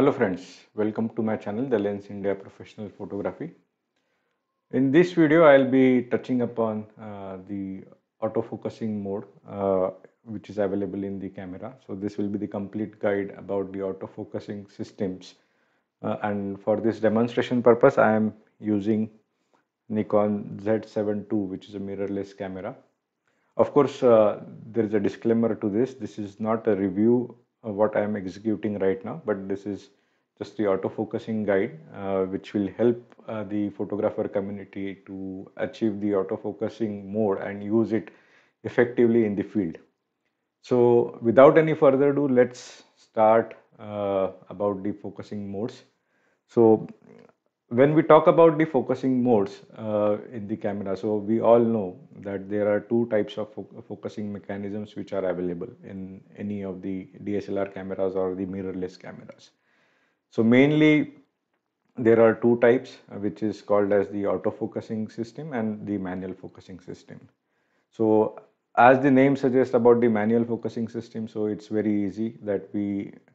Hello friends, welcome to my channel The Lens India Professional Photography. In this video I will be touching upon uh, the autofocusing mode uh, which is available in the camera. So this will be the complete guide about the autofocusing systems uh, and for this demonstration purpose I am using Nikon Z7 II which is a mirrorless camera. Of course uh, there is a disclaimer to this, this is not a review what I am executing right now but this is just the autofocusing guide uh, which will help uh, the photographer community to achieve the autofocusing mode and use it effectively in the field. So without any further ado let's start uh, about the focusing modes. So when we talk about the focusing modes uh, in the camera so we all know that there are two types of fo focusing mechanisms which are available in any of the DSLR cameras or the mirrorless cameras so mainly there are two types uh, which is called as the autofocusing system and the manual focusing system so as the name suggests about the manual focusing system so it's very easy that we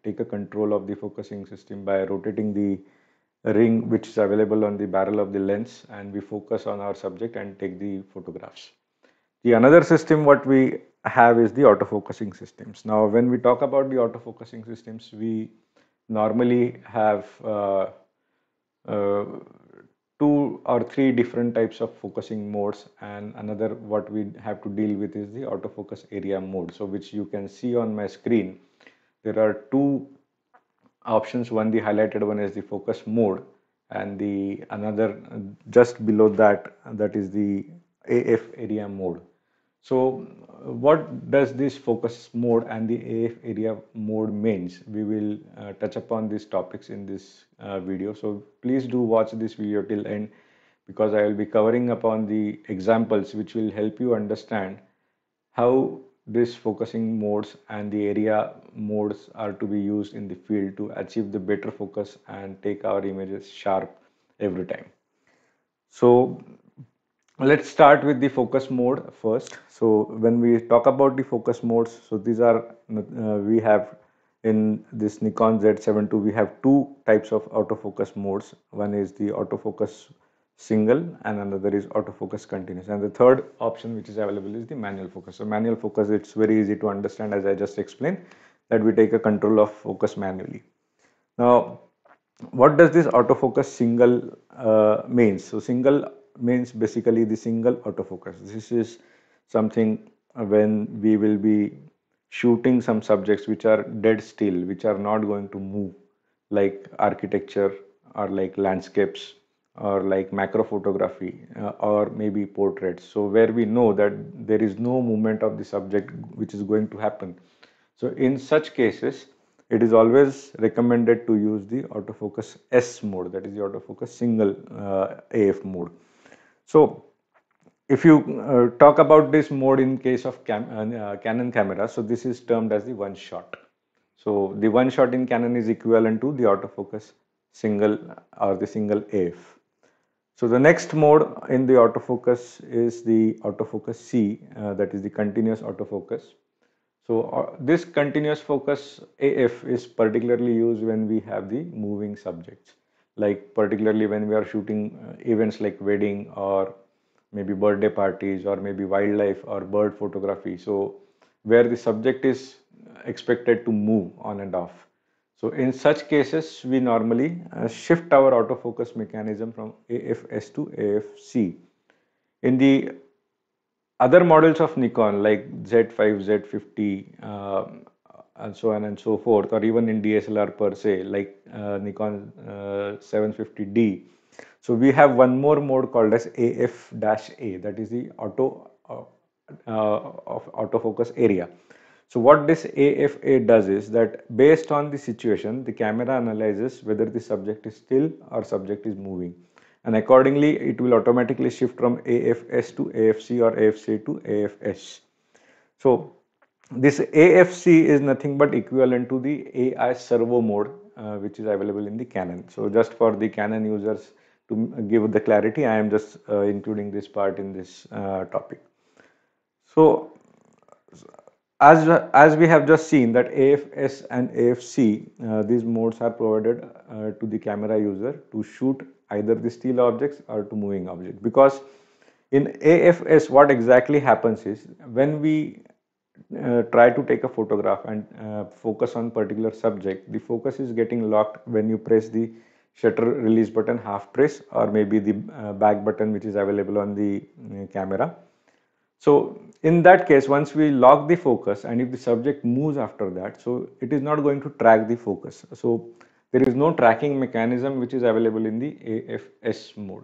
take a control of the focusing system by rotating the ring which is available on the barrel of the lens and we focus on our subject and take the photographs. The another system what we have is the autofocusing systems. Now when we talk about the autofocusing systems we normally have uh, uh, two or three different types of focusing modes and another what we have to deal with is the autofocus area mode so which you can see on my screen there are two options one the highlighted one is the focus mode and the another just below that that is the AF area mode. So what does this focus mode and the AF area mode means? We will uh, touch upon these topics in this uh, video. So please do watch this video till end because I will be covering upon the examples which will help you understand how this focusing modes and the area modes are to be used in the field to achieve the better focus and take our images sharp every time so let's start with the focus mode first so when we talk about the focus modes so these are uh, we have in this nikon z7 II we have two types of autofocus modes one is the autofocus single and another is autofocus continuous and the third option which is available is the manual focus so manual focus it's very easy to understand as i just explained that we take a control of focus manually now what does this autofocus single uh, means so single means basically the single autofocus this is something when we will be shooting some subjects which are dead still which are not going to move like architecture or like landscapes or like macro photography uh, or maybe portraits so where we know that there is no movement of the subject which is going to happen so in such cases it is always recommended to use the autofocus s mode that is the autofocus single uh, af mode so if you uh, talk about this mode in case of cam uh, canon camera so this is termed as the one shot so the one shot in canon is equivalent to the autofocus single or the single af so the next mode in the autofocus is the autofocus C, uh, that is the continuous autofocus. So uh, this continuous focus AF is particularly used when we have the moving subjects, like particularly when we are shooting uh, events like wedding or maybe birthday parties or maybe wildlife or bird photography. So where the subject is expected to move on and off. So in such cases, we normally uh, shift our autofocus mechanism from AFS to AFC. In the other models of Nikon like Z5, Z50, um, and so on and so forth, or even in DSLR per se, like uh, Nikon uh, 750D. So we have one more mode called as AF-A, that is the auto uh, uh of autofocus area. So what this AFA does is that based on the situation, the camera analyzes whether the subject is still or subject is moving. And accordingly, it will automatically shift from AFS to AFC or AFC to AFS. So this AFC is nothing but equivalent to the AI servo mode, uh, which is available in the Canon. So just for the Canon users to give the clarity, I am just uh, including this part in this uh, topic. So as as we have just seen that AFS and AFC uh, these modes are provided uh, to the camera user to shoot either the still objects or to moving objects because in AFS what exactly happens is when we uh, try to take a photograph and uh, focus on particular subject the focus is getting locked when you press the shutter release button half press or maybe the uh, back button which is available on the uh, camera so in that case, once we lock the focus and if the subject moves after that, so it is not going to track the focus. So there is no tracking mechanism which is available in the AFS mode.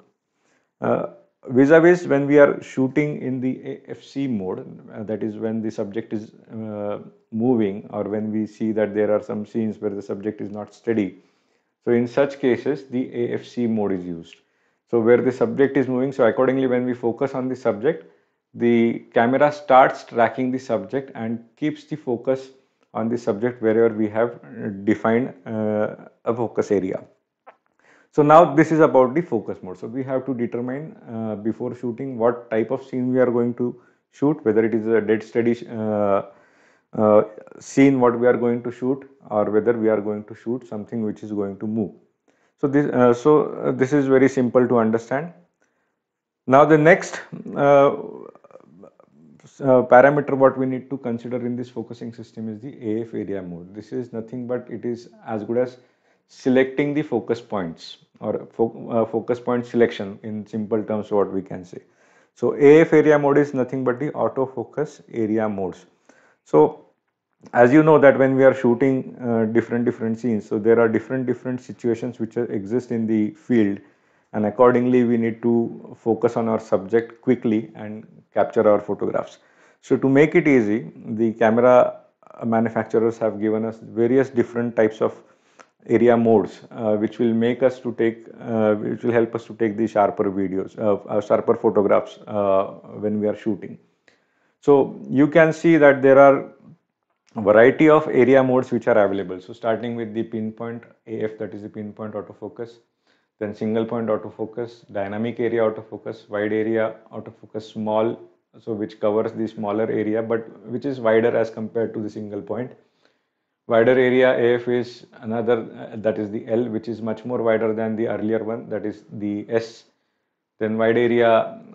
Uh, vis-a-vis -vis when we are shooting in the AFC mode uh, that is when the subject is uh, moving or when we see that there are some scenes where the subject is not steady so in such cases the AFC mode is used so where the subject is moving so accordingly when we focus on the subject the camera starts tracking the subject and keeps the focus on the subject wherever we have uh, defined uh, a focus area. So now this is about the focus mode. So we have to determine uh, before shooting what type of scene we are going to shoot, whether it is a dead steady uh, uh scene what we are going to shoot or whether we are going to shoot something which is going to move. So this, uh, so this is very simple to understand. Now the next uh, parameter what we need to consider in this focusing system is the AF area mode. This is nothing but it is as good as selecting the focus points or fo uh, focus point selection in simple terms what we can say. So AF area mode is nothing but the autofocus area modes. So as you know that when we are shooting uh, different different scenes so there are different different situations which exist in the field and accordingly we need to focus on our subject quickly and capture our photographs. So to make it easy, the camera manufacturers have given us various different types of area modes uh, which will make us to take uh, which will help us to take the sharper videos uh, uh sharper photographs uh, when we are shooting so you can see that there are variety of area modes which are available so starting with the pinpoint af that is the pinpoint autofocus then single point autofocus, dynamic area autofocus, wide area autofocus, small, so which covers the smaller area but which is wider as compared to the single point. Wider area AF is another, uh, that is the L, which is much more wider than the earlier one, that is the S. Then wide area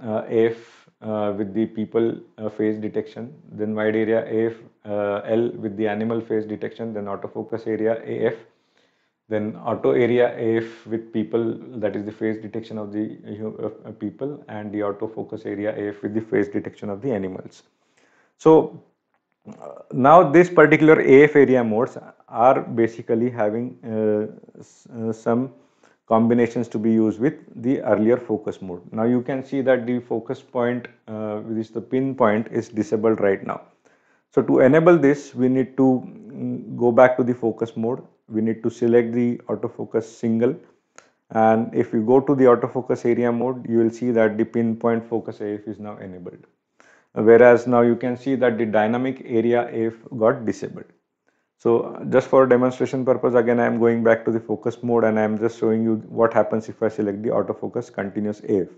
uh, AF uh, with the people face uh, detection, then wide area AF uh, L with the animal face detection, then autofocus area AF then auto area AF with people that is the face detection of the uh, people and the auto focus area AF with the face detection of the animals. So uh, now this particular AF area modes are basically having uh, uh, some combinations to be used with the earlier focus mode. Now you can see that the focus point uh, which is the pin point is disabled right now. So to enable this we need to mm, go back to the focus mode we need to select the autofocus single and if you go to the autofocus area mode you will see that the pinpoint focus AF is now enabled whereas now you can see that the dynamic area AF got disabled. So just for demonstration purpose again I am going back to the focus mode and I am just showing you what happens if I select the autofocus continuous AF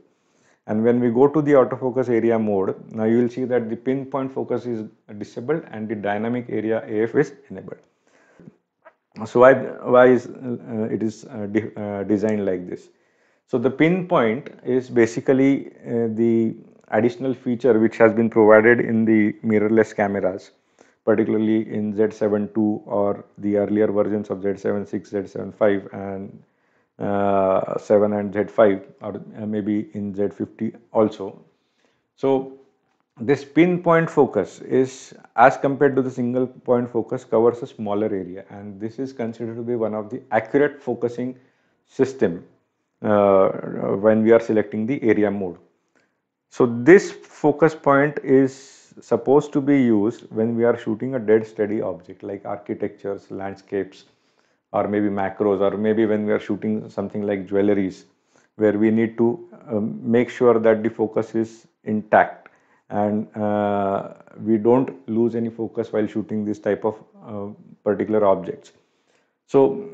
and when we go to the autofocus area mode now you will see that the pinpoint focus is disabled and the dynamic area AF is enabled so why why is uh, it is uh, de uh, designed like this so the pinpoint is basically uh, the additional feature which has been provided in the mirrorless cameras particularly in z7 II or the earlier versions of z 76 z 75 and uh, 7 and z5 or uh, maybe in z50 also so this pinpoint focus is as compared to the single point focus covers a smaller area and this is considered to be one of the accurate focusing system uh, when we are selecting the area mode. So this focus point is supposed to be used when we are shooting a dead steady object like architectures, landscapes or maybe macros or maybe when we are shooting something like jewelries where we need to um, make sure that the focus is intact and uh, we don't lose any focus while shooting this type of uh, particular objects so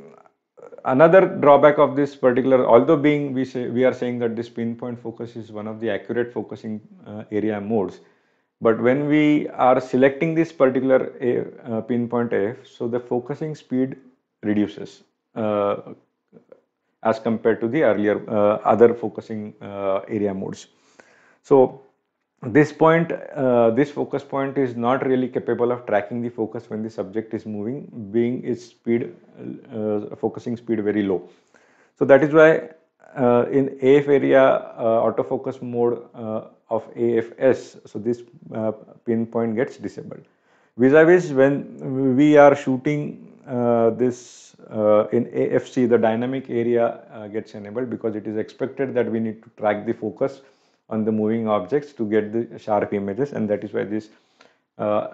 another drawback of this particular although being we say we are saying that this pinpoint focus is one of the accurate focusing uh, area modes but when we are selecting this particular a, uh, pinpoint F, so the focusing speed reduces uh, as compared to the earlier uh, other focusing area modes. So this point uh, this focus point is not really capable of tracking the focus when the subject is moving being its speed uh, focusing speed very low so that is why uh, in AF area uh, autofocus mode uh, of AFS so this uh, pinpoint gets disabled vis-a-vis -vis when we are shooting this in AFC the dynamic area gets enabled because it is expected that we need to track the focus on the moving objects to get the sharp images and that is why this uh,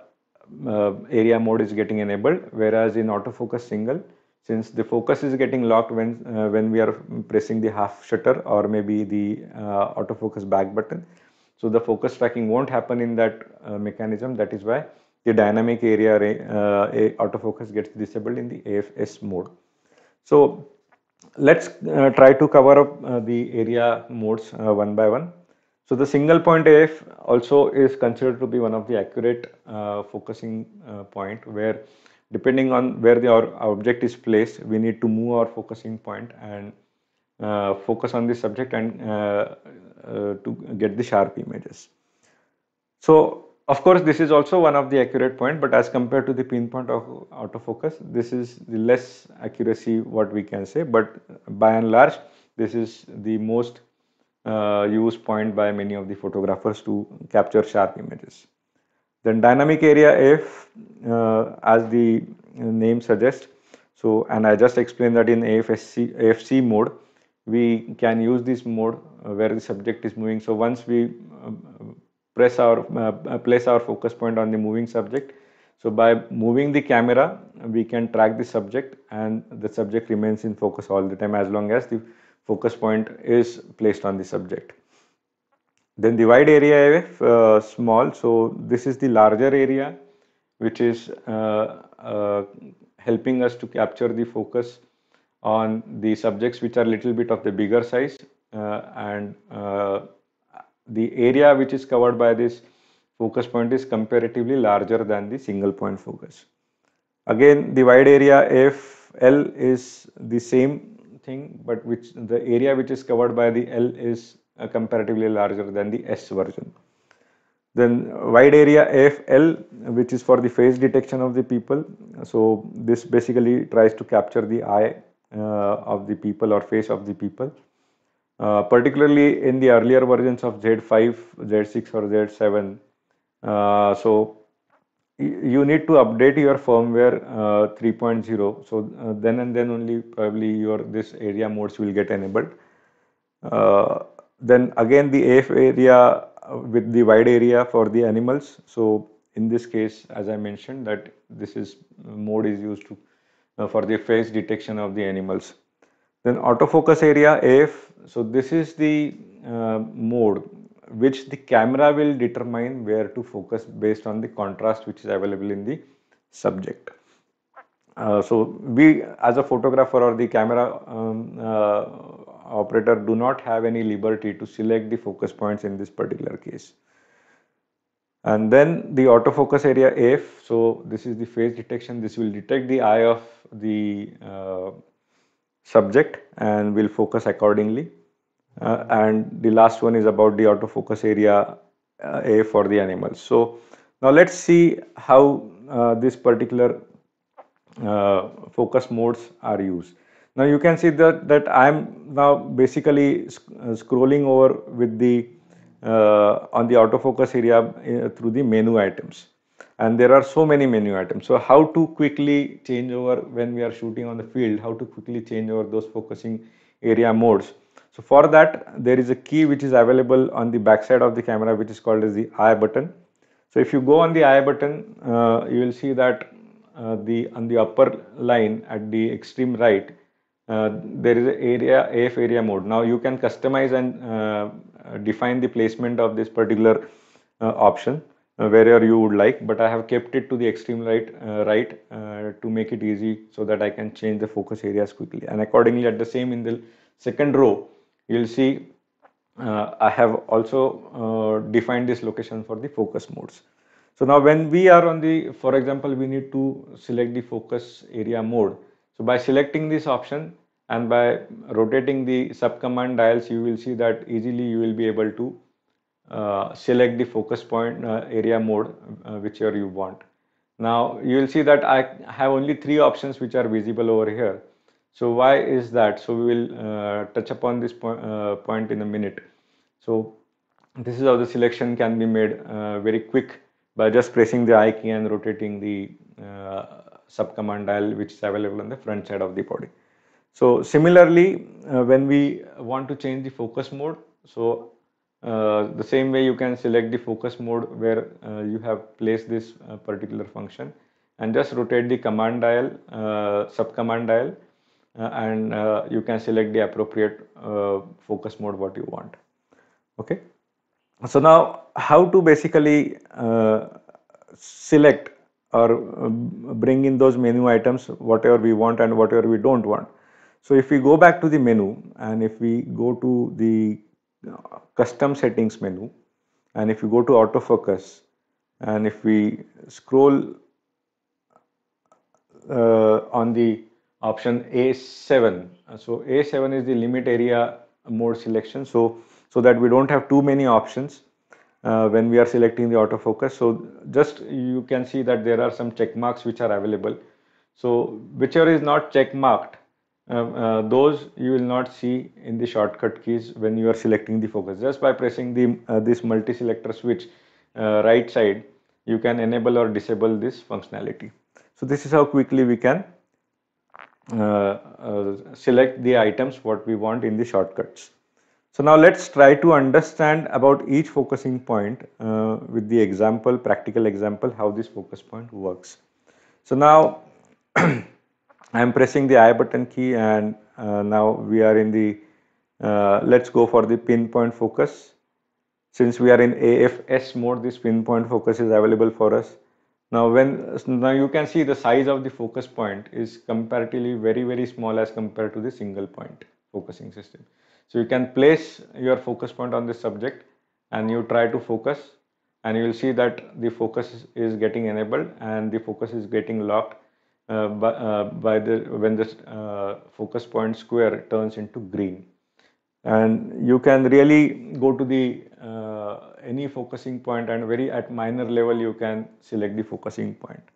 uh, area mode is getting enabled whereas in autofocus single since the focus is getting locked when uh, when we are pressing the half shutter or maybe the uh, autofocus back button so the focus tracking won't happen in that uh, mechanism that is why the dynamic area uh, autofocus gets disabled in the AFS mode so let's try to cover up the area modes one by one so the single point AF also is considered to be one of the accurate uh, focusing uh, point where depending on where the, our, our, object is placed, we need to move our focusing point and uh, focus on the subject and uh, uh, to get the sharp images. So of course, this is also one of the accurate point, but as compared to the pinpoint of autofocus, this is the less accuracy what we can say, but by and large, this is the most uh, used point by many of the photographers to capture sharp images. Then dynamic area F, uh, as the name suggests, so and I just explained that in AFSC, AFC mode, we can use this mode uh, where the subject is moving. So once we um, press our uh, place our focus point on the moving subject, so by moving the camera, we can track the subject and the subject remains in focus all the time as long as the focus point is placed on the subject. Then the wide area F uh, small, so this is the larger area which is uh, uh, helping us to capture the focus on the subjects which are little bit of the bigger size uh, and uh, the area which is covered by this focus point is comparatively larger than the single point focus. Again the wide area FL is the same thing, but which the area which is covered by the L is uh, comparatively larger than the S version. Then wide area AFL, which is for the face detection of the people. So this basically tries to capture the eye uh, of the people or face of the people. Uh, particularly in the earlier versions of Z5, Z6 or Z7. Uh, so you need to update your firmware uh, 3.0 so uh, then and then only probably your this area modes will get enabled uh, then again the AF area uh, with the wide area for the animals so in this case as I mentioned that this is uh, mode is used to uh, for the face detection of the animals then autofocus area AF so this is the mode which the camera will determine where to focus based on the contrast which is available in the subject. Uh, so we as a photographer or the camera um, uh, operator do not have any liberty to select the focus points in this particular case. And then the autofocus area F, so this is the phase detection, this will detect the eye of the uh, subject and will focus accordingly uh, and the last one is about the autofocus area uh, A for the animals. So now let's see how uh, this particular uh, focus modes are used. Now you can see that, that I am now basically sc uh, scrolling over with the uh, on the autofocus area through the menu items and there are so many menu items. So how to quickly change over when we are shooting on the field, how to quickly change over those focusing area modes so for that there is a key which is available on the backside of the camera which is called as the I button. So if you go on the I button uh, you will see that uh, the on the upper line at the extreme right uh, there is an area AF area mode. Now you can customize and uh, define the placement of this particular uh, option uh, wherever you would like but I have kept it to the extreme right, right to make it easy so that I can change the focus areas quickly and accordingly at the same in the second row you'll see uh, I have also uh, defined this location for the focus modes. So now when we are on the, for example, we need to select the focus area mode. So by selecting this option and by rotating the subcommand dials, you will see that easily you will be able to uh, select the focus point uh, area mode, uh, whichever you want. Now you will see that I have only three options which are visible over here. So why is that? So we will uh, touch upon this uh, point in a minute. So this is how the selection can be made uh, very quick by just pressing the I key and rotating the subcommand dial which is available on the front side of the body. So similarly, uh, when we want to change the focus mode, so uh, the same way you can select the focus mode where uh, you have placed this particular function and just rotate the command dial, subcommand dial uh, and uh, you can select the appropriate uh, focus mode what you want okay so now how to basically select or bring in those menu items whatever we want and whatever we don't want so if we go back to the menu and if we go to the custom settings menu and if you go to autofocus and if we scroll uh, on the option A7. Uh, so A7 is the limit area mode selection. So, so that we don't have too many options uh, when we are selecting the autofocus. So just you can see that there are some check marks which are available. So whichever is not check marked, uh, uh, those you will not see in the shortcut keys when you are selecting the focus. Just by pressing the uh, this multi-selector switch uh, right side, you can enable or disable this functionality. So this is how quickly we can uh, uh, select the items what we want in the shortcuts. So now let's try to understand about each focusing point uh, with the example, practical example, how this focus point works. So now I am pressing the I button key and uh, now we are in the, uh, let's go for the pinpoint focus. Since we are in AFS mode, this pinpoint focus is available for us now when now you can see the size of the focus point is comparatively very very small as compared to the single point focusing system so you can place your focus point on this subject and you try to focus and you will see that the focus is getting enabled and the focus is getting locked uh, by, uh, by, the when the uh, focus point square turns into green and you can really go to the uh, uh, any focusing point and very at minor level you can select the focusing point.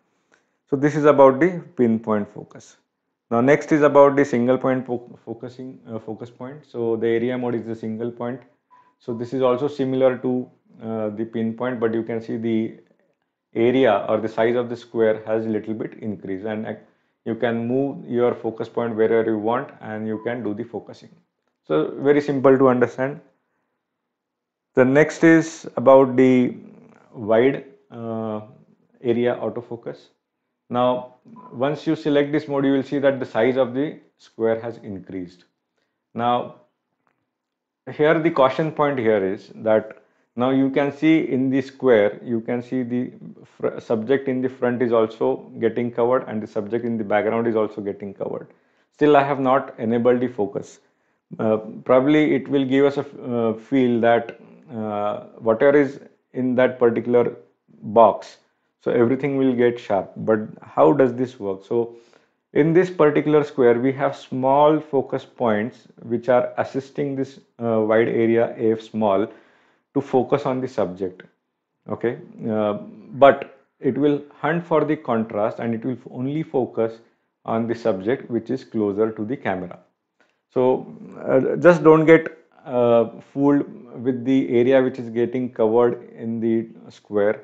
So this is about the pinpoint focus. Now next is about the single point fo focusing uh, focus point. So the area mode is the single point. So this is also similar to uh, the pinpoint but you can see the area or the size of the square has little bit increased and uh, you can move your focus point wherever you want and you can do the focusing. So very simple to understand the next is about the wide uh, area autofocus now once you select this mode you will see that the size of the square has increased now here the caution point here is that now you can see in the square you can see the subject in the front is also getting covered and the subject in the background is also getting covered still i have not enabled the focus uh, probably it will give us a uh, feel that uh, whatever is in that particular box so everything will get sharp but how does this work so in this particular square we have small focus points which are assisting this uh, wide area af small to focus on the subject okay uh, but it will hunt for the contrast and it will only focus on the subject which is closer to the camera so uh, just don't get uh, fooled with the area which is getting covered in the square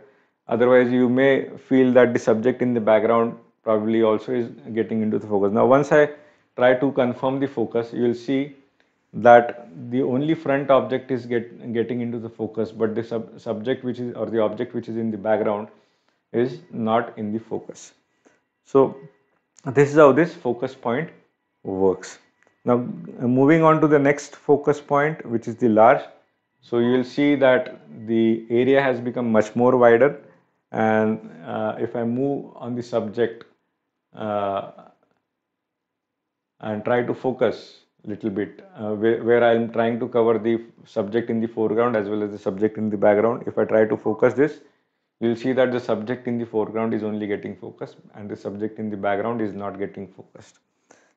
otherwise you may feel that the subject in the background probably also is getting into the focus now once i try to confirm the focus you will see that the only front object is get, getting into the focus but the sub, subject which is or the object which is in the background is not in the focus so this is how this focus point works now moving on to the next focus point which is the large so you will see that the area has become much more wider and uh, if I move on the subject uh, and try to focus a little bit uh, where, where I am trying to cover the subject in the foreground as well as the subject in the background if I try to focus this you will see that the subject in the foreground is only getting focused and the subject in the background is not getting focused.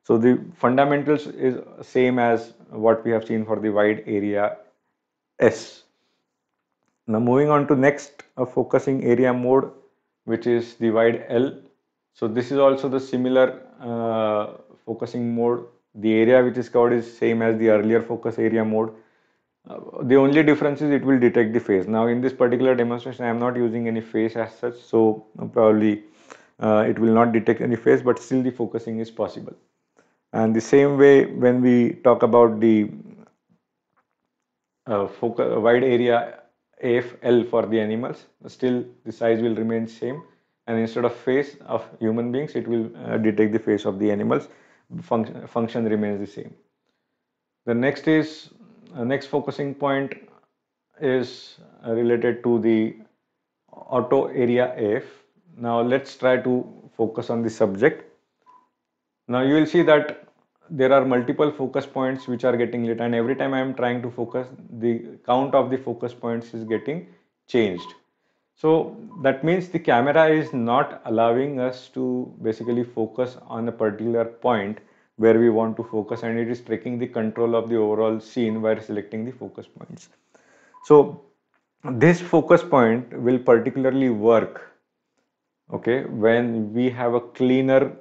So the fundamentals is same as what we have seen for the wide area S. Now moving on to next a focusing area mode which is the wide L. So this is also the similar uh, focusing mode. The area which is covered is same as the earlier focus area mode. Uh, the only difference is it will detect the phase. Now in this particular demonstration I am not using any phase as such so uh, probably uh, it will not detect any phase. but still the focusing is possible. And the same way when we talk about the uh, focal, wide area AFL for the animals, still the size will remain same. And instead of face of human beings, it will uh, detect the face of the animals. Function, function remains the same. The next is uh, next focusing point is uh, related to the auto area AF. Now let's try to focus on the subject. Now you will see that there are multiple focus points which are getting lit and every time i am trying to focus the count of the focus points is getting changed so that means the camera is not allowing us to basically focus on a particular point where we want to focus and it is taking the control of the overall scene by selecting the focus points. So this focus point will particularly work okay when we have a cleaner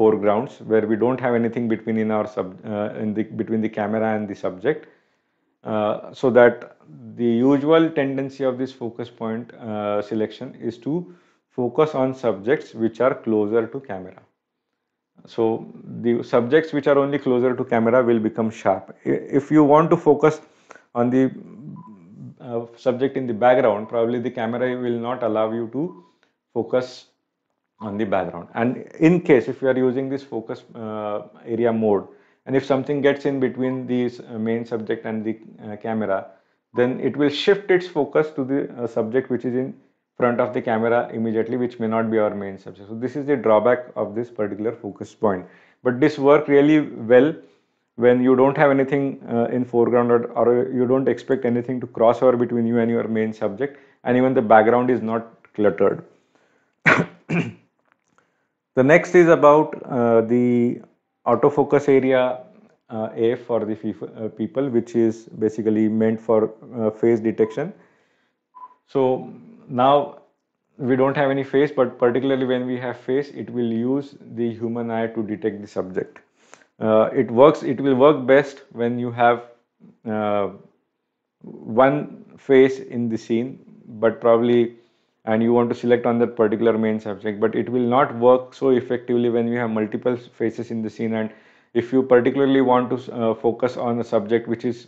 foregrounds where we don't have anything between in our sub uh, in the between the camera and the subject uh, so that the usual tendency of this focus point uh, selection is to focus on subjects which are closer to camera so the subjects which are only closer to camera will become sharp if you want to focus on the uh, subject in the background probably the camera will not allow you to focus on the background and in case if you are using this focus uh, area mode and if something gets in between the uh, main subject and the uh, camera then it will shift its focus to the uh, subject which is in front of the camera immediately which may not be our main subject so this is the drawback of this particular focus point but this work really well when you don't have anything uh, in foreground or, or you don't expect anything to cross over between you and your main subject and even the background is not cluttered the next is about uh, the autofocus area uh, A for the uh, people, which is basically meant for uh, face detection. So now we don't have any face, but particularly when we have face, it will use the human eye to detect the subject. Uh, it works. It will work best when you have uh, one face in the scene, but probably and you want to select on that particular main subject but it will not work so effectively when you have multiple faces in the scene and if you particularly want to uh, focus on a subject which is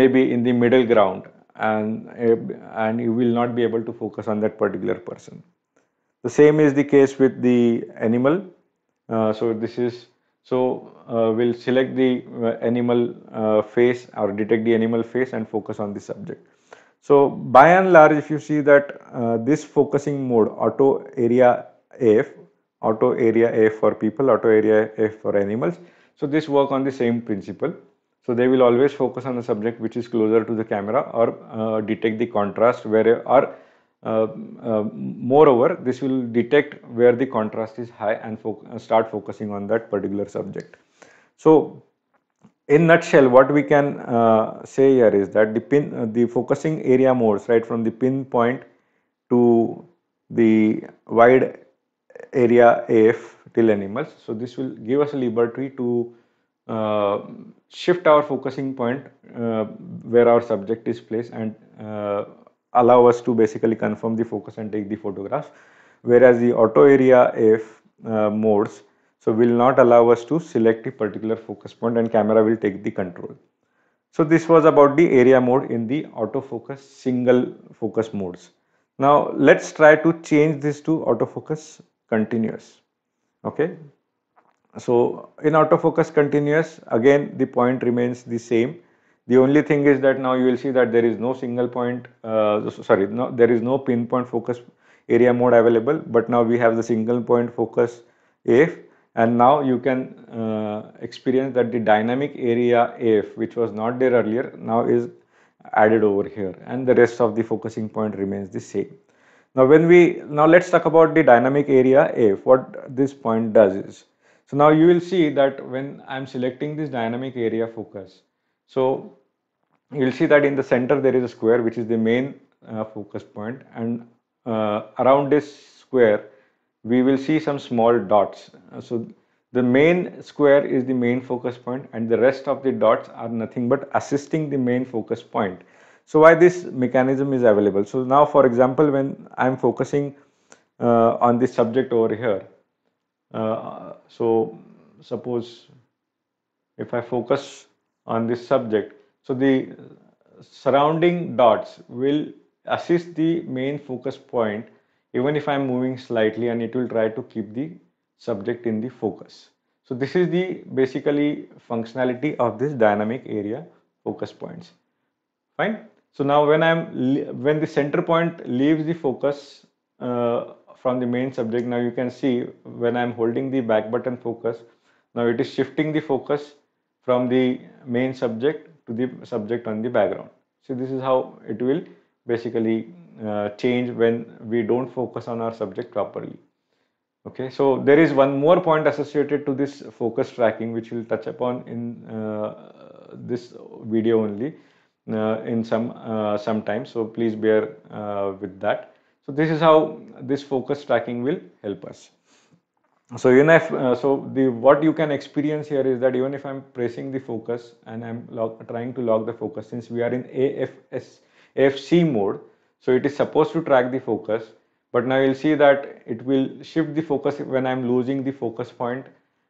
maybe in the middle ground and uh, and you will not be able to focus on that particular person the same is the case with the animal uh, so this is so uh, we'll select the uh, animal uh, face or detect the animal face and focus on the subject so by and large, if you see that uh, this focusing mode, auto area AF, auto area AF for people, auto area AF for animals. So this work on the same principle. So they will always focus on the subject which is closer to the camera or uh, detect the contrast where or uh, uh moreover, this will detect where the contrast is high and fo start focusing on that particular subject. So in nutshell what we can uh, say here is that the pin uh, the focusing area modes right from the pin point to the wide area AF till animals so this will give us a liberty to uh, shift our focusing point uh, where our subject is placed and uh, allow us to basically confirm the focus and take the photograph. whereas the auto area AF uh, modes so will not allow us to select a particular focus point and camera will take the control. So this was about the area mode in the autofocus single focus modes. Now let's try to change this to autofocus continuous. Okay. So in autofocus continuous again the point remains the same. The only thing is that now you will see that there is no single point uh, sorry no, there is no pinpoint focus area mode available but now we have the single point focus AF and now you can uh, experience that the dynamic area AF which was not there earlier now is added over here and the rest of the focusing point remains the same. Now when we now let's talk about the dynamic area AF what this point does is so now you will see that when I am selecting this dynamic area focus so you will see that in the center there is a square which is the main uh, focus point and uh, around this square we will see some small dots. So the main square is the main focus point and the rest of the dots are nothing but assisting the main focus point. So why this mechanism is available? So now for example when I am focusing uh, on this subject over here. Uh, so suppose if I focus on this subject, so the surrounding dots will assist the main focus point even if I'm moving slightly and it will try to keep the subject in the focus. So this is the basically functionality of this dynamic area focus points. Fine. So now when I'm when the center point leaves the focus uh, from the main subject, now you can see when I'm holding the back button focus, now it is shifting the focus from the main subject to the subject on the background. So this is how it will basically uh, change when we don't focus on our subject properly okay so there is one more point associated to this focus tracking which we'll touch upon in uh, this video only uh, in some uh, sometime so please bear uh, with that so this is how this focus tracking will help us so even if uh, so the what you can experience here is that even if i'm pressing the focus and i'm log, trying to log the focus since we are in afs afc mode so it is supposed to track the focus, but now you'll see that it will shift the focus when I'm losing the focus point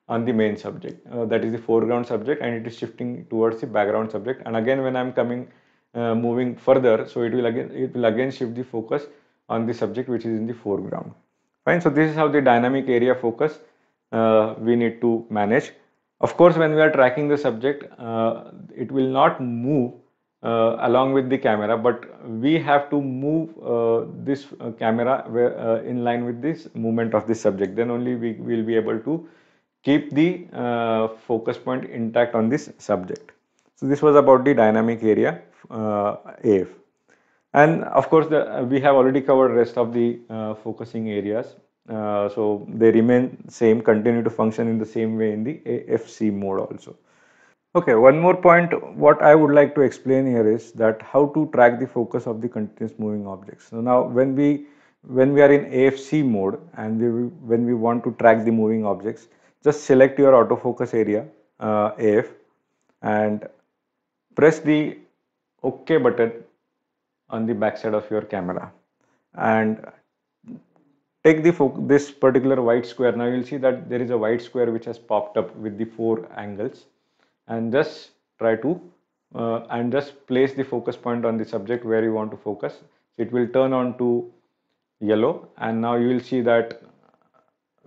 on the main subject, uh, that is the foreground subject, and it is shifting towards the background subject. And again, when I'm coming uh, moving further, so it will again it will again shift the focus on the subject which is in the foreground. Fine. So this is how the dynamic area focus uh, we need to manage. Of course, when we are tracking the subject, uh, it will not move uh, along with the camera but we have to move uh, this uh, camera where, uh, in line with this movement of the subject then only we will be able to keep the uh, focus point intact on this subject so this was about the dynamic area uh, AF and of course the, we have already covered rest of the focusing areas so they remain same continue to function in the same way in the AFC mode also Okay, one more point what I would like to explain here is that how to track the focus of the continuous moving objects. So now when we when we are in AFC mode and we, when we want to track the moving objects, just select your autofocus area uh, AF and press the OK button on the backside of your camera and take the this particular white square now you'll see that there is a white square which has popped up with the four angles and just try to uh, and just place the focus point on the subject where you want to focus it will turn on to yellow and now you will see that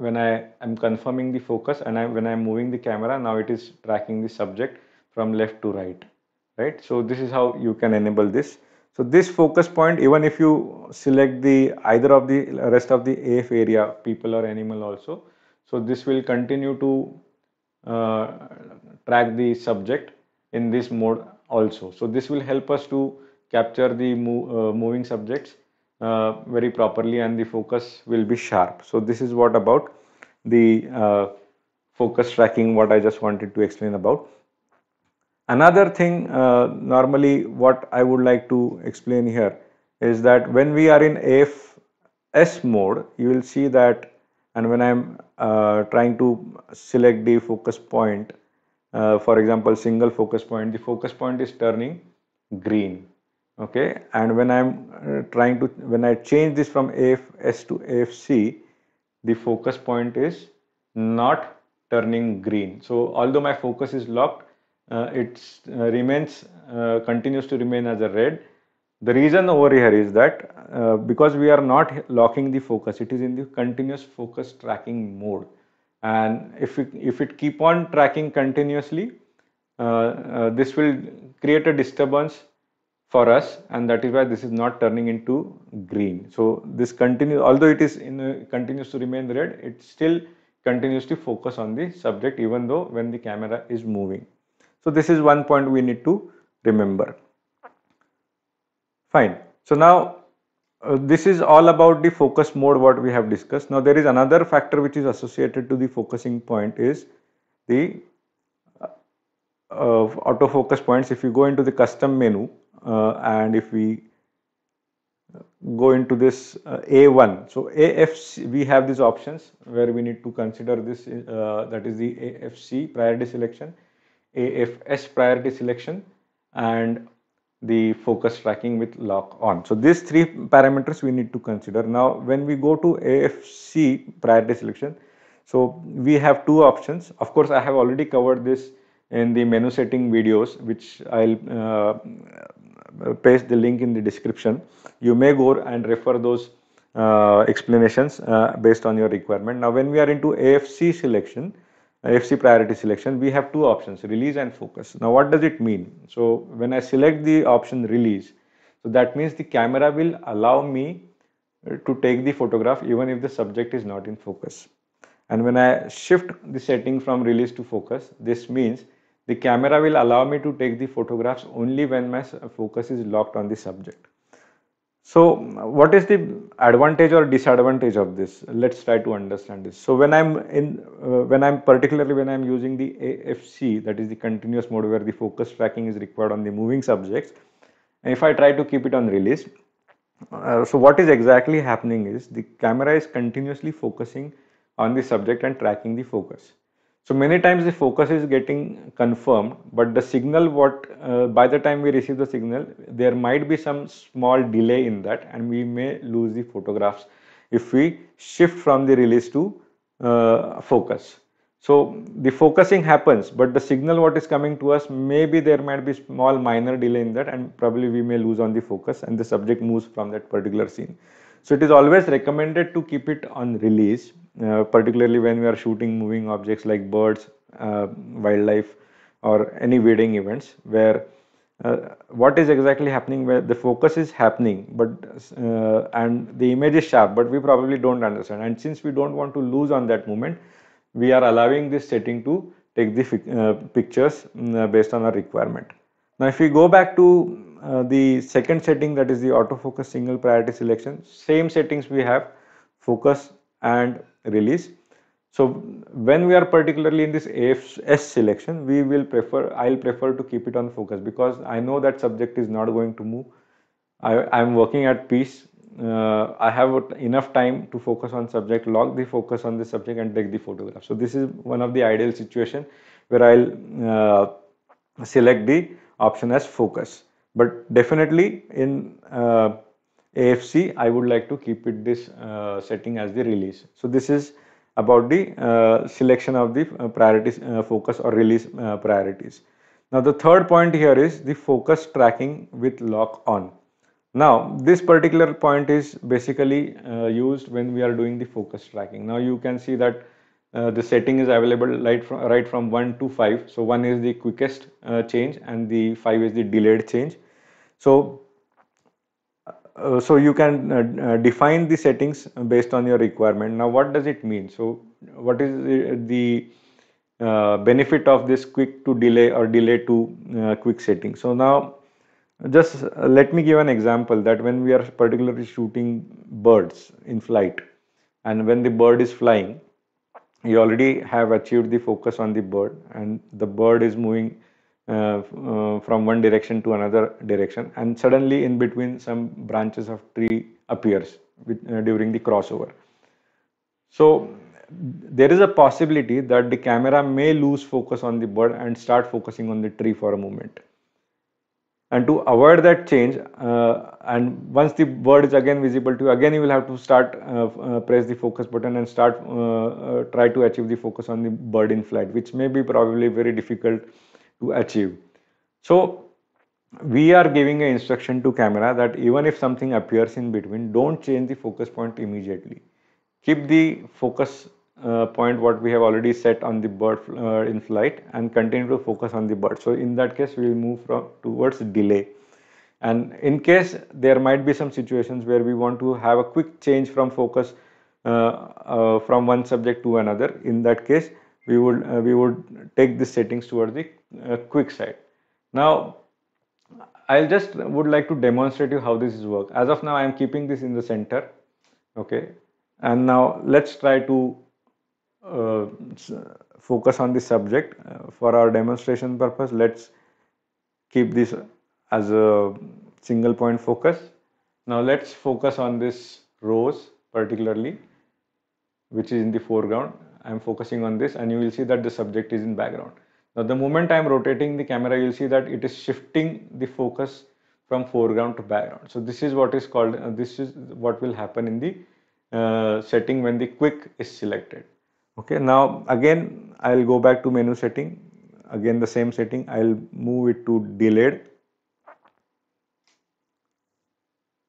when I am confirming the focus and I, when I am moving the camera now it is tracking the subject from left to right right so this is how you can enable this so this focus point even if you select the either of the rest of the AF area people or animal also so this will continue to uh, track the subject in this mode also so this will help us to capture the move, uh, moving subjects uh, very properly and the focus will be sharp so this is what about the uh, focus tracking what i just wanted to explain about another thing uh, normally what i would like to explain here is that when we are in f s mode you will see that and when i'm uh, trying to select the focus point uh, for example single focus point the focus point is turning green okay and when i'm uh, trying to when i change this from afs to afc the focus point is not turning green so although my focus is locked uh, it uh, remains uh, continues to remain as a red the reason over here is that uh, because we are not locking the focus it is in the continuous focus tracking mode and if it, if it keep on tracking continuously uh, uh, this will create a disturbance for us and that is why this is not turning into green so this continues although it is in a, continues to remain red it still continues to focus on the subject even though when the camera is moving so this is one point we need to remember fine so now uh, this is all about the focus mode what we have discussed. Now there is another factor which is associated to the focusing point is the uh, autofocus points. If you go into the custom menu uh, and if we go into this uh, A1. So AFC, we have these options where we need to consider this uh, that is the AFC priority selection, AFS priority selection and the focus tracking with lock on. So these three parameters we need to consider. Now when we go to AFC priority selection, so we have two options. Of course, I have already covered this in the menu setting videos, which I'll uh, paste the link in the description. You may go and refer those uh, explanations uh, based on your requirement. Now when we are into AFC selection, FC priority selection, we have two options, release and focus. Now, what does it mean? So when I select the option release, so that means the camera will allow me uh, to take the photograph even if the subject is not in focus. And when I shift the setting from release to focus, this means the camera will allow me to take the photographs only when my focus is locked on the subject. So what is the advantage or disadvantage of this? Let's try to understand this. So when I'm in, uh, when I'm particularly when I'm using the AFC, that is the continuous mode where the focus tracking is required on the moving subjects, and if I try to keep it on release, uh, so what is exactly happening is the camera is continuously focusing on the subject and tracking the focus. So many times the focus is getting confirmed, but the signal what uh, by the time we receive the signal, there might be some small delay in that, and we may lose the photographs if we shift from the release to uh, focus. So the focusing happens, but the signal what is coming to us, maybe there might be small minor delay in that, and probably we may lose on the focus, and the subject moves from that particular scene. So it is always recommended to keep it on release uh, particularly when we are shooting moving objects like birds, uh, wildlife, or any wading events, where uh, what is exactly happening, where the focus is happening, but uh, and the image is sharp, but we probably don't understand. And since we don't want to lose on that moment, we are allowing this setting to take the pictures mm, based on our requirement. Now, if we go back to uh, the second setting that is the autofocus single priority selection same settings we have focus and release so when we are particularly in this F, S selection we will prefer I'll prefer to keep it on focus because I know that subject is not going to move I am working at peace uh, I have enough time to focus on subject log the focus on the subject and take the photograph so this is one of the ideal situation where I'll uh, select the option as focus but definitely in uh, AFC, I would like to keep it this uh, setting as the release. So this is about the uh, selection of the uh, priorities, uh, focus or release uh, priorities. Now the third point here is the focus tracking with lock on. Now this particular point is basically uh, used when we are doing the focus tracking. Now you can see that the setting is available right from, right from 1 to 5. So 1 is the quickest change and the 5 is the delayed change. So uh, so you can uh, uh, define the settings based on your requirement now what does it mean so what is uh, the uh, benefit of this quick to delay or delay to quick setting so now just let me give an example that when we are particularly shooting birds in flight and when the bird is flying you already have achieved the focus on the bird and the bird is moving uh, uh, from one direction to another direction and suddenly in between some branches of tree appears with, uh, during the crossover so there is a possibility that the camera may lose focus on the bird and start focusing on the tree for a moment and to avoid that change uh, and once the bird is again visible to you again you will have to start uh, press the focus button and start try to achieve the focus on the bird in flight which may be probably very difficult to achieve. So we are giving an instruction to camera that even if something appears in between, don't change the focus point immediately. Keep the focus uh, point what we have already set on the bird uh, in flight and continue to focus on the bird. So in that case, we will move from towards delay. And in case there might be some situations where we want to have a quick change from focus uh, uh from one subject to another, in that case, we would uh, we would take the settings towards the uh, quick side now i'll just would like to demonstrate you how this is work as of now i am keeping this in the center okay and now let's try to uh, focus on the subject uh, for our demonstration purpose let's keep this as a single point focus now let's focus on this rose particularly which is in the foreground I'm focusing on this and you will see that the subject is in background. Now the moment I'm rotating the camera, you'll see that it is shifting the focus from foreground to background. So this is what is called, uh, this is what will happen in the uh, setting when the quick is selected. Okay, now again, I'll go back to menu setting. Again, the same setting, I'll move it to delayed.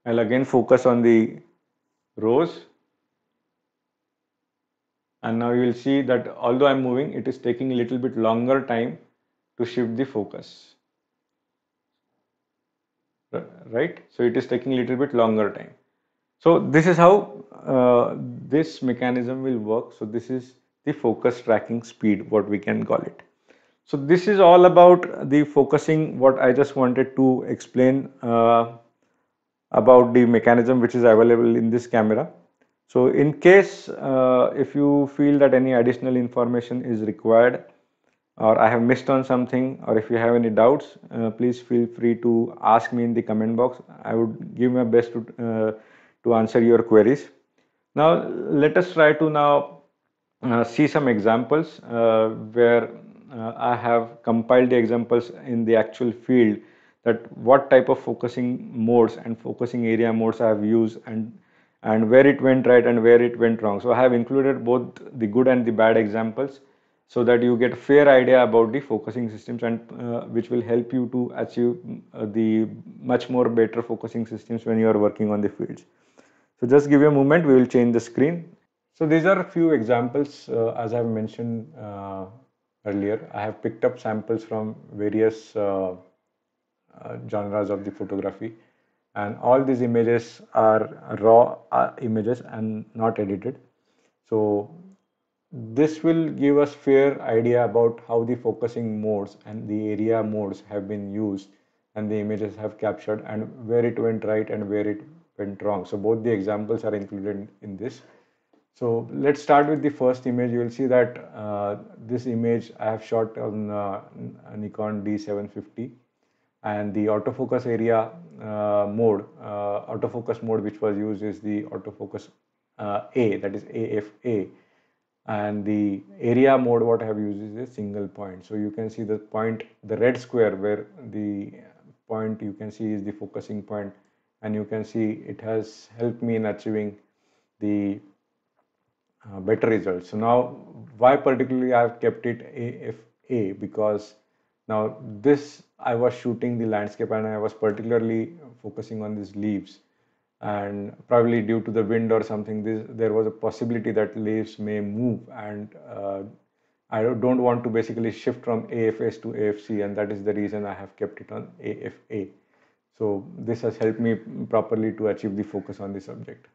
I'll again focus on the rows and now you will see that although I'm moving it is taking a little bit longer time to shift the focus right so it is taking a little bit longer time so this is how uh, this mechanism will work so this is the focus tracking speed what we can call it so this is all about the focusing what I just wanted to explain uh, about the mechanism which is available in this camera so in case uh, if you feel that any additional information is required or I have missed on something or if you have any doubts, uh, please feel free to ask me in the comment box. I would give my best to, uh, to answer your queries. Now let us try to now uh, see some examples uh, where uh, I have compiled the examples in the actual field that what type of focusing modes and focusing area modes I have used and and where it went right and where it went wrong. So I have included both the good and the bad examples so that you get a fair idea about the focusing systems and uh, which will help you to achieve uh, the much more better focusing systems when you are working on the fields. So just give you a moment, we will change the screen. So these are a few examples uh, as I have mentioned uh, earlier. I have picked up samples from various uh, uh, genres of the photography and all these images are raw uh, images and not edited so this will give us fair idea about how the focusing modes and the area modes have been used and the images have captured and where it went right and where it went wrong so both the examples are included in this so let's start with the first image you will see that uh, this image i have shot on uh, nikon d750 and the autofocus area uh, mode, uh, autofocus mode which was used is the autofocus uh, A, that is AFA and the area mode what I have used is a single point. So you can see the point, the red square where the point you can see is the focusing point and you can see it has helped me in achieving the uh, better results. So now why particularly I have kept it AFA because now this I was shooting the landscape and I was particularly focusing on these leaves. And probably due to the wind or something, this, there was a possibility that leaves may move. And uh, I don't want to basically shift from AFS to AFC, and that is the reason I have kept it on AFA. So this has helped me properly to achieve the focus on the subject.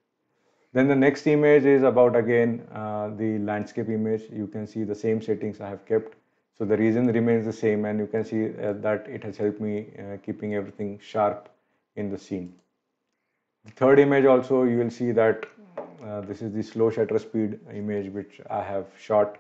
Then the next image is about again uh, the landscape image. You can see the same settings I have kept so the reason remains the same and you can see uh, that it has helped me uh, keeping everything sharp in the scene. The third image also you will see that uh, this is the slow shutter speed image which I have shot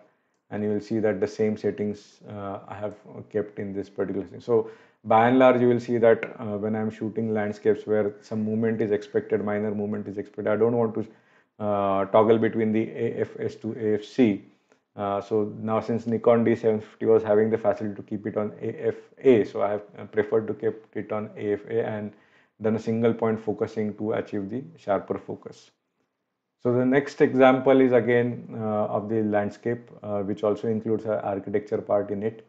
and you will see that the same settings uh, I have kept in this particular thing. So by and large you will see that uh, when I'm shooting landscapes where some movement is expected, minor movement is expected, I don't want to uh, toggle between the AFS to AFC uh, so now since Nikon D750 was having the facility to keep it on AFA, so I have preferred to keep it on AFA and then a single point focusing to achieve the sharper focus. So the next example is again uh, of the landscape, uh, which also includes an architecture part in it.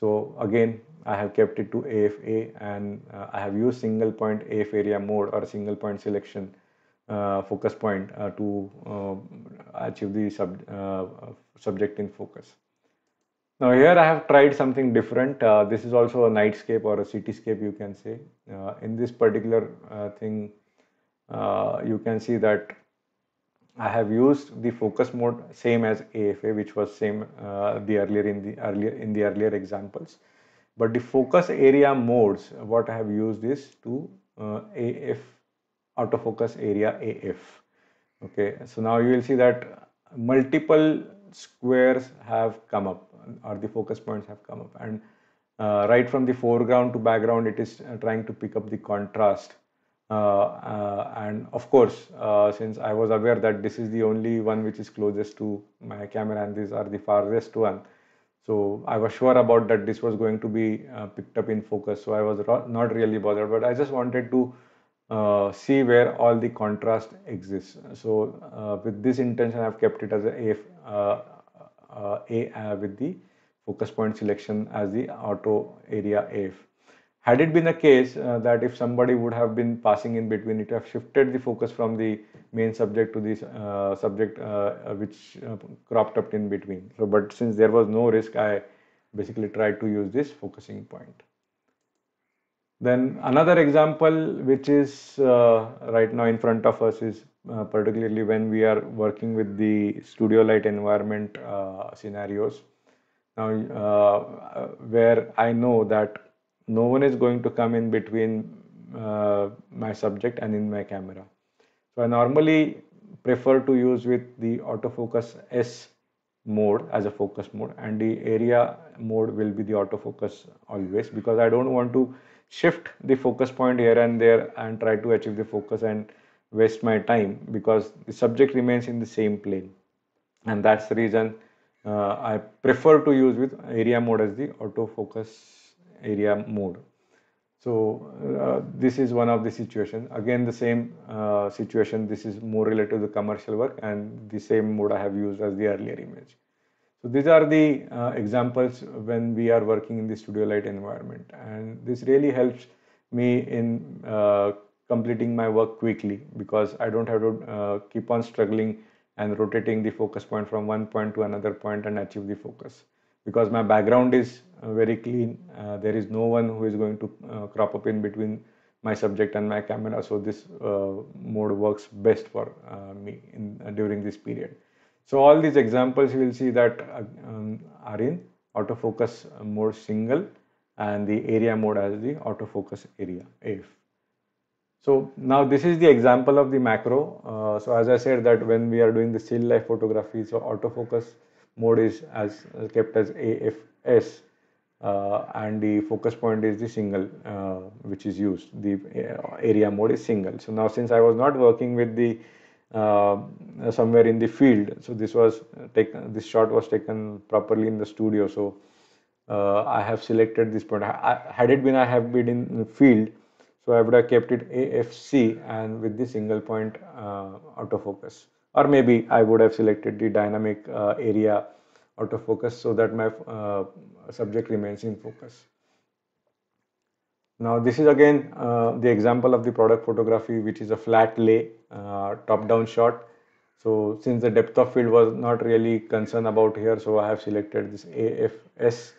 So again, I have kept it to AFA and uh, I have used single point AF area mode or single point selection uh, focus point uh, to um, achieve the sub, uh, subject in focus. Now here I have tried something different. Uh, this is also a nightscape or a cityscape you can say. Uh, in this particular uh, thing, you can see that I have used the focus mode same as AFA, which was same the earlier in the earlier in the earlier examples. But the focus area modes, what I have used is to AF autofocus area AF. Okay, so now you will see that multiple squares have come up or the focus points have come up and uh, right from the foreground to background it is trying to pick up the contrast uh, uh, and of course uh, since I was aware that this is the only one which is closest to my camera and these are the farthest one so I was sure about that this was going to be uh, picked up in focus so I was not really bothered but I just wanted to uh, see where all the contrast exists. So uh, with this intention, I've kept it as a, uh, uh, a uh, with the focus point selection as the auto area AF. Had it been a case uh, that if somebody would have been passing in between, it have shifted the focus from the main subject to the subject which cropped up in between. So, but since there was no risk, I basically tried to use this focusing point. Then another example, which is uh, right now in front of us, is uh, particularly when we are working with the studio light environment uh, scenarios. Now, uh, where I know that no one is going to come in between uh, my subject and in my camera. So I normally prefer to use with the autofocus S mode as a focus mode and the area mode will be the autofocus always because I don't want to shift the focus point here and there and try to achieve the focus and waste my time because the subject remains in the same plane and that's the reason uh, I prefer to use with area mode as the autofocus area mode so uh, this is one of the situation. Again, the same uh, situation. This is more related to commercial work and the same mode I have used as the earlier image. So these are the uh, examples when we are working in the studio light environment and this really helps me in uh, completing my work quickly because I don't have to uh, keep on struggling and rotating the focus point from one point to another point and achieve the focus because my background is uh, very clean. Uh, there is no one who is going to uh, crop up in between my subject and my camera. So this uh, mode works best for uh, me in, uh, during this period. So all these examples you will see that um, are in autofocus mode single and the area mode as the autofocus area AF. So now this is the example of the macro. so as I said that when we are doing the still life photography, so autofocus mode is as uh, kept as AFS uh, and the focus point is the single uh, which is used the uh, area mode is single so now since i was not working with the uh, somewhere in the field so this was uh, taken this shot was taken properly in the studio so i have selected this point I, had it been i have been in field so i would have kept it afc and with the single point autofocus or maybe I would have selected the dynamic uh, area autofocus so that my uh, subject remains in focus. Now this is again uh, the example of the product photography which is a flat lay uh, top down shot. So since the depth of field was not really concerned about here so I have selected this AFS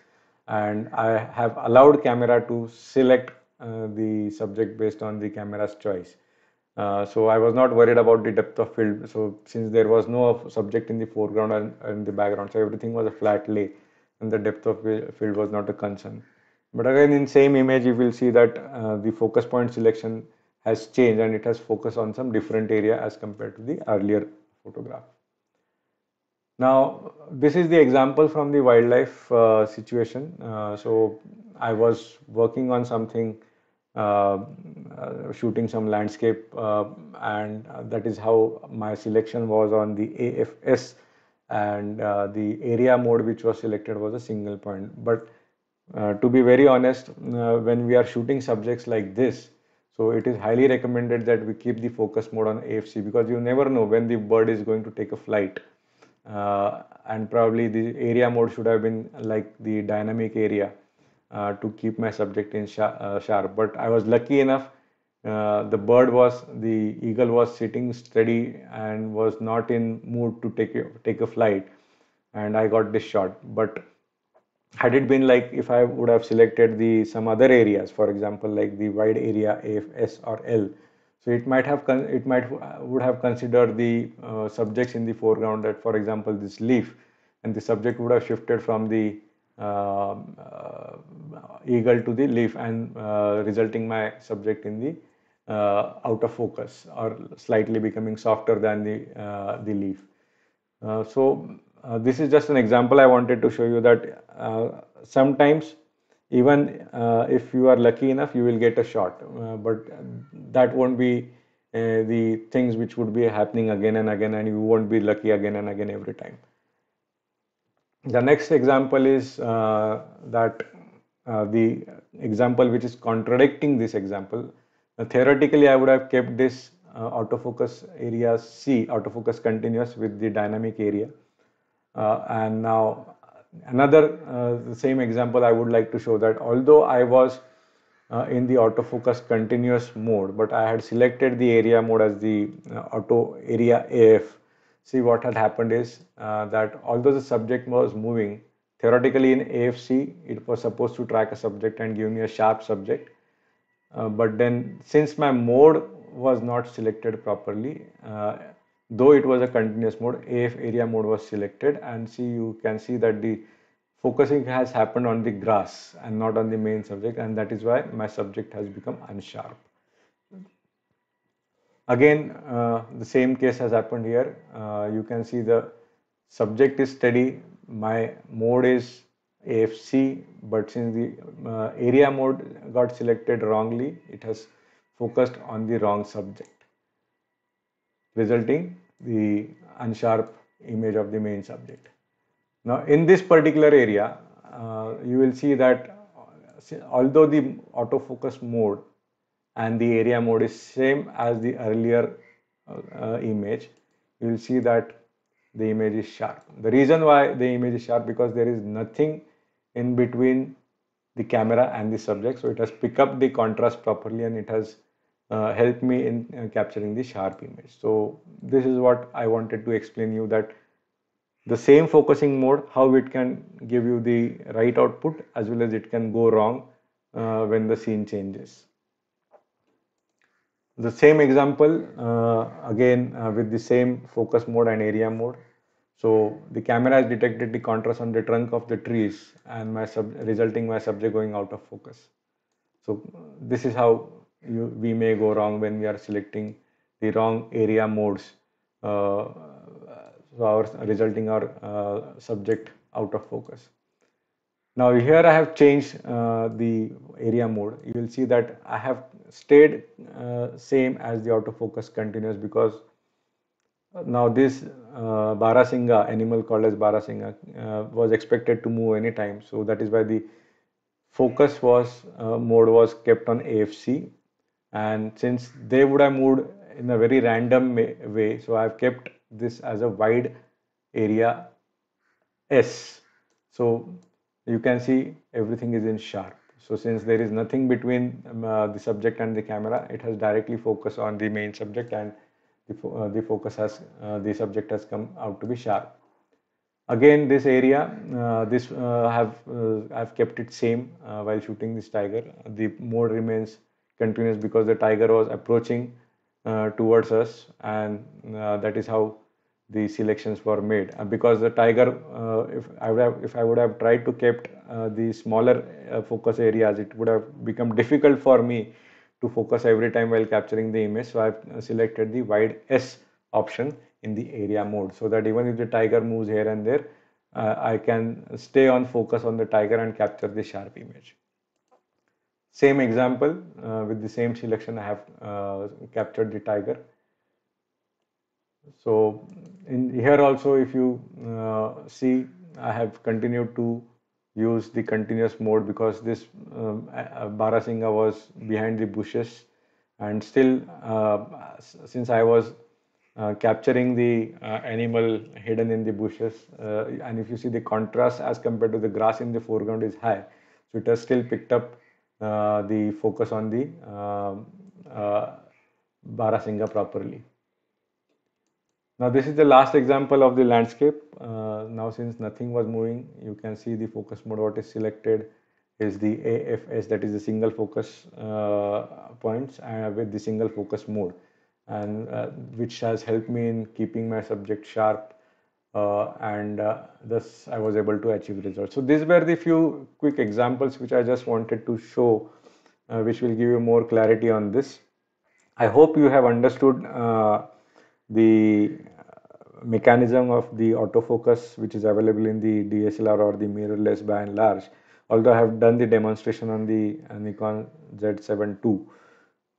and I have allowed camera to select uh, the subject based on the camera's choice. Uh, so I was not worried about the depth of field. So since there was no subject in the foreground and, in the background, so everything was a flat lay, and the depth of field was not a concern. But again, in same image, you will see that uh, the focus point selection has changed and it has focused on some different area as compared to the earlier photograph. Now, this is the example from the wildlife uh, situation. Uh, so I was working on something uh, uh, shooting some landscape uh, and that is how my selection was on the AFS and the area mode which was selected was a single point but to be very honest when we are shooting subjects like this so it is highly recommended that we keep the focus mode on AFC because you never know when the bird is going to take a flight. Uh, and probably the area mode should have been like the dynamic area uh, to keep my subject in sharp, uh, sharp. But I was lucky enough uh, the bird was the eagle was sitting steady and was not in mood to take a, take a flight and i got this shot but had it been like if i would have selected the some other areas for example like the wide area f s or l so it might have it might uh, would have considered the uh, subjects in the foreground that for example this leaf and the subject would have shifted from the um, uh, eagle to the leaf and uh, resulting my subject in the uh, out of focus or slightly becoming softer than the, the leaf. so this is just an example I wanted to show you that sometimes even uh, if you are lucky enough you will get a shot uh, but that won't be uh, the things which would be happening again and again and you won't be lucky again and again every time the next example is uh, that uh, the example which is contradicting this example. Uh, theoretically, I would have kept this uh, autofocus area C, autofocus continuous with the dynamic area. Uh, and now another uh, same example I would like to show that although I was in the autofocus continuous mode, but I had selected the area mode as the auto area AF see what had happened is uh, that although the subject was moving, theoretically in AFC, it was supposed to track a subject and give me a sharp subject. Uh, but then since my mode was not selected properly, uh, though it was a continuous mode, AF area mode was selected and see you can see that the focusing has happened on the grass and not on the main subject and that is why my subject has become unsharp. Again, uh, the same case has happened here. Uh, you can see the subject is steady. My mode is AFC, but since the uh, area mode got selected wrongly, it has focused on the wrong subject, resulting the unsharp image of the main subject. Now, in this particular area, uh, you will see that uh, although the autofocus mode and the area mode is same as the earlier uh, uh image you will see that the image is sharp the reason why the image is sharp because there is nothing in between the camera and the subject so it has picked up the contrast properly and it has uh, helped me in uh, capturing the sharp image so this is what i wanted to explain you that the same focusing mode how it can give you the right output as well as it can go wrong uh, when the scene changes the same example uh, again uh, with the same focus mode and area mode so the camera has detected the contrast on the trunk of the trees and my sub resulting my subject going out of focus so this is how you, we may go wrong when we are selecting the wrong area modes uh, so our resulting our uh, subject out of focus now here I have changed uh, the area mode. You will see that I have stayed uh, same as the autofocus continues because uh, now this uh, animal called as Barasingha uh, was expected to move anytime. So that is why the focus was uh, mode was kept on AFC and since they would have moved in a very random way so I have kept this as a wide area S. So you can see everything is in sharp so since there is nothing between um, uh, the subject and the camera it has directly focus on the main subject and the, fo uh, the focus has uh, the subject has come out to be sharp again this area uh, this uh, have i've uh, kept it same while shooting this tiger the mode remains continuous because the tiger was approaching towards us and that is how the selections were made because the tiger uh, if i would have if i would have tried to kept uh, the smaller uh, focus areas it would have become difficult for me to focus every time while capturing the image so i've uh, selected the wide s option in the area mode so that even if the tiger moves here and there uh, i can stay on focus on the tiger and capture the sharp image same example uh, with the same selection i have captured the tiger so in here also if you uh, see I have continued to use the continuous mode because this um, was behind the bushes and still uh, since I was uh, capturing the uh, animal hidden in the bushes uh, and if you see the contrast as compared to the grass in the foreground is high so it has still picked up uh, the focus on the um, uh, Barasingha properly. Now this is the last example of the landscape. Uh, now since nothing was moving, you can see the focus mode what is selected is the AFS that is the single focus uh, points uh, with the single focus mode and uh, which has helped me in keeping my subject sharp uh, and uh, thus I was able to achieve results. So these were the few quick examples which I just wanted to show which will give you more clarity on this. I hope you have understood the mechanism of the autofocus which is available in the DSLR or the mirrorless by and large. Although I have done the demonstration on the uh, Nikon Z7 II.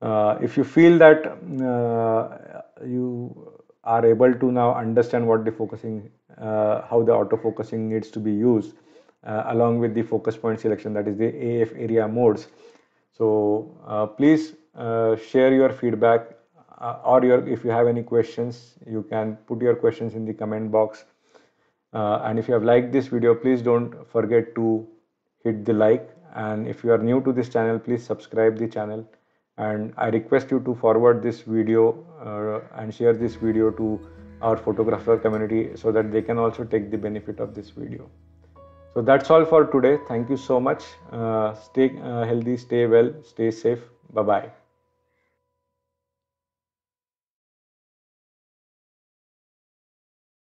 Uh, if you feel that uh, you are able to now understand what the focusing, uh, how the autofocusing needs to be used uh, along with the focus point selection that is the AF area modes. So uh, please share your feedback uh, or your if you have any questions you can put your questions in the comment box uh, and if you have liked this video please don't forget to hit the like and if you are new to this channel please subscribe the channel and i request you to forward this video uh, and share this video to our photographer community so that they can also take the benefit of this video so that's all for today thank you so much uh, stay uh, healthy stay well stay safe bye bye